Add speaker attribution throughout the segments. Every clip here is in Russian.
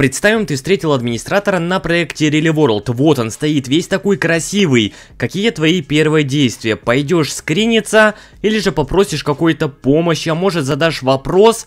Speaker 1: Представим, ты встретил администратора на проекте Rally World. Вот он стоит, весь такой красивый. Какие твои первые действия? Пойдешь скриниться или же попросишь какой-то помощи, а может задашь вопрос?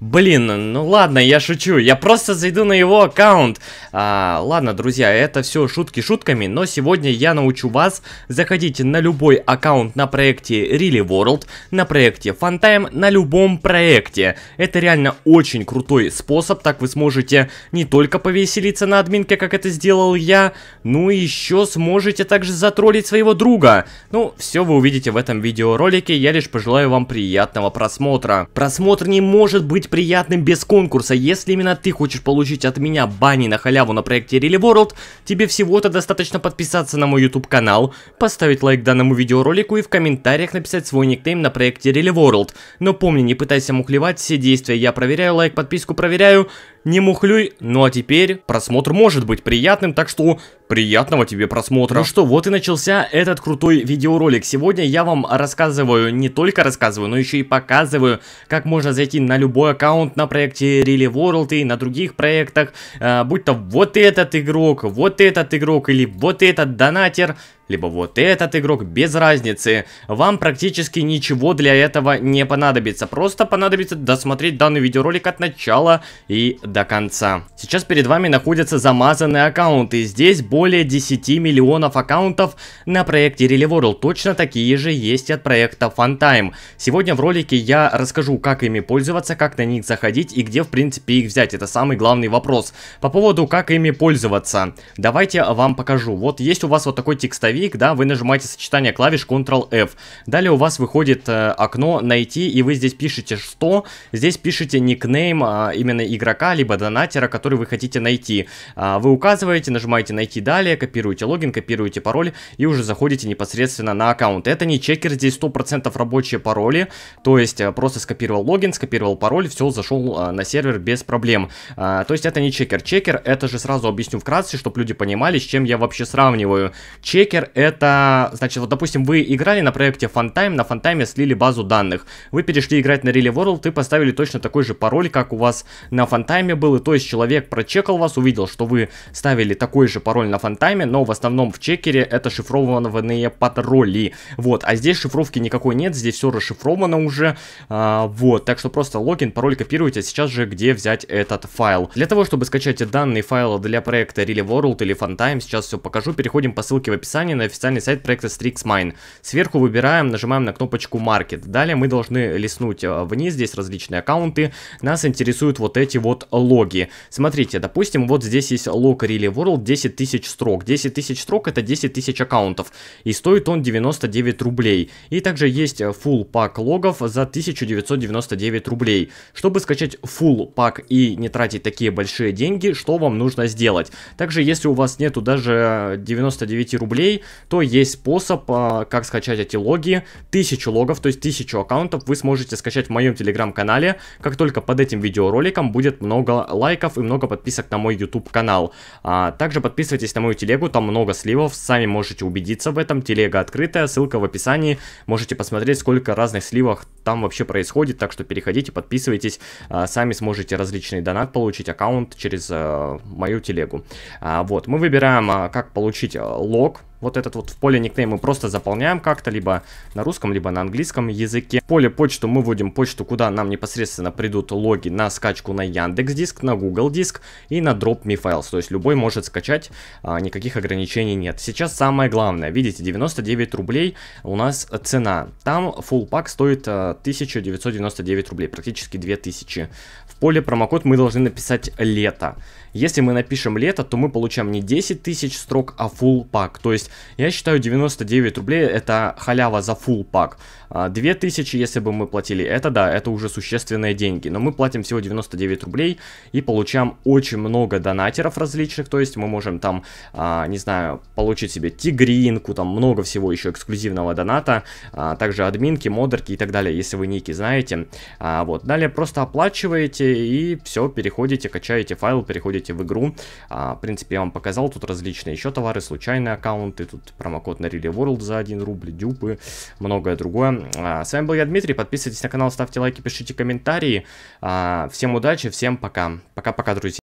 Speaker 1: Блин, ну ладно, я шучу, я просто зайду на его аккаунт. А, ладно, друзья, это все шутки шутками, но сегодня я научу вас заходить на любой аккаунт на проекте Really World, на проекте Funtime, на любом проекте. Это реально очень крутой способ, так вы сможете не только повеселиться на админке, как это сделал я, но ну еще сможете также затроллить своего друга. Ну, все вы увидите в этом видеоролике, я лишь пожелаю вам приятного просмотра. Просмотр не может быть быть приятным без конкурса. Если именно ты хочешь получить от меня бани на халяву на проекте Really World, тебе всего-то достаточно подписаться на мой YouTube канал, поставить лайк данному видеоролику и в комментариях написать свой никнейм на проекте Really World. Но помни, не пытайся мухлевать, все действия я проверяю, лайк, подписку проверяю, не мухлюй. Ну а теперь просмотр может быть приятным, так что Приятного тебе просмотра. Ну что, вот и начался этот крутой видеоролик. Сегодня я вам рассказываю, не только рассказываю, но еще и показываю, как можно зайти на любой аккаунт на проекте Really World и на других проектах, э, будь то вот этот игрок, вот этот игрок или вот этот донатер либо вот этот игрок, без разницы. Вам практически ничего для этого не понадобится. Просто понадобится досмотреть данный видеоролик от начала и до конца. Сейчас перед вами находятся замазанные аккаунты. Здесь более 10 миллионов аккаунтов на проекте Relay World. Точно такие же есть от проекта Funtime. Сегодня в ролике я расскажу, как ими пользоваться, как на них заходить и где в принципе их взять. Это самый главный вопрос. По поводу, как ими пользоваться. Давайте вам покажу. Вот есть у вас вот такой текстовик поисковик, да, вы нажимаете сочетание клавиш Ctrl-F. Далее у вас выходит э, окно «Найти», и вы здесь пишете «Что?». Здесь пишете никнейм э, именно игрока, либо донатера, который вы хотите найти. Э, вы указываете, нажимаете «Найти далее», копируете логин, копируете пароль, и уже заходите непосредственно на аккаунт. Это не чекер, здесь 100% рабочие пароли, то есть э, просто скопировал логин, скопировал пароль, все, зашел э, а, на сервер без проблем. Э, то есть это не чекер. Чекер, это же сразу объясню вкратце, чтобы люди понимали, с чем я вообще сравниваю. Чекер это, значит, вот, допустим, вы играли на проекте Funtime, на Funtime слили базу данных. Вы перешли играть на Really World и поставили точно такой же пароль, как у вас на Funtime был. И то есть человек прочекал вас, увидел, что вы ставили такой же пароль на Funtime, но в основном в чекере это шифрованные пароли. Вот, а здесь шифровки никакой нет, здесь все расшифровано уже. А, вот, так что просто логин, пароль копируйте. А сейчас же где взять этот файл. Для того, чтобы скачать данные файла для проекта Really World или Funtime, сейчас все покажу. Переходим по ссылке в описании на официальный сайт проекта StrixMine. Сверху выбираем, нажимаем на кнопочку Market. Далее мы должны листнуть э, вниз, здесь различные аккаунты. Нас интересуют вот эти вот логи. Смотрите, допустим, вот здесь есть лог Really World 10 тысяч строк. 10 тысяч строк это 10 тысяч аккаунтов. И стоит он 99 рублей. И также есть full pack логов за 1999 рублей. Чтобы скачать full pack и не тратить такие большие деньги, что вам нужно сделать? Также, если у вас нету даже 99 рублей, то есть способ, а, как скачать эти логи. Тысячу логов, то есть тысячу аккаунтов вы сможете скачать в моем телеграм-канале, как только под этим видеороликом будет много лайков и много подписок на мой YouTube канал. А, также подписывайтесь на мою телегу, там много сливов, сами можете убедиться в этом. Телега открытая, ссылка в описании. Можете посмотреть, сколько разных сливов там вообще происходит, так что переходите, подписывайтесь. А, сами сможете различный донат получить, аккаунт через а, мою телегу. А, вот, мы выбираем, а, как получить а, лог вот этот вот в поле никнейм мы просто заполняем как-то, либо на русском, либо на английском языке. В поле почту мы вводим почту, куда нам непосредственно придут логи на скачку на Яндекс Диск, на Google Диск и на Drop.me Files. То есть любой может скачать, а, никаких ограничений нет. Сейчас самое главное, видите, 99 рублей у нас цена. Там full pack стоит 1999 а, рублей, практически 2000. В поле промокод мы должны написать «лето». Если мы напишем «лето», то мы получаем не 10 тысяч строк, а full pack, то есть здесь, я считаю, 99 рублей это халява за full пак. 2000, если бы мы платили это, да, это уже существенные деньги. Но мы платим всего 99 рублей и получаем очень много донатеров различных. То есть мы можем там, а, не знаю, получить себе тигринку, там много всего еще эксклюзивного доната. А, также админки, модерки и так далее, если вы ники знаете. А, вот, далее просто оплачиваете и все, переходите, качаете файл, переходите в игру. в принципе, я вам показал тут различные еще товары, случайный аккаунт ты тут промокод на Relay World за 1 рубль, дюпы, многое другое. А, с вами был я, Дмитрий, подписывайтесь на канал, ставьте лайки, пишите комментарии. А, всем удачи, всем пока. Пока-пока, друзья.